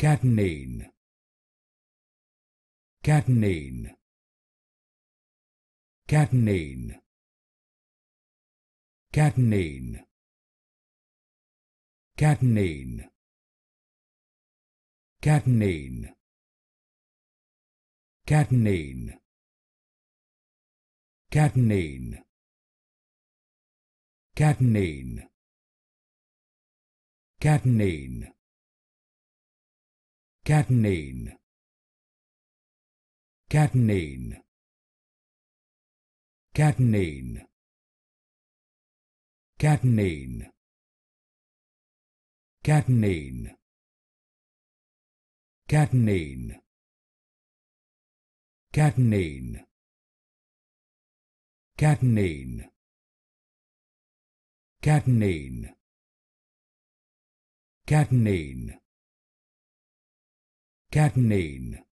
Catenane. Catenane. Catenane. Catenane. Catenane. Catenane. Catenane. Catenane. Catenane. Catenane. Catenane. Catenane. Catenane. Catenane. Catenane. Catenane. Catenane. Catenane. Catenane. Catenane. Cagnane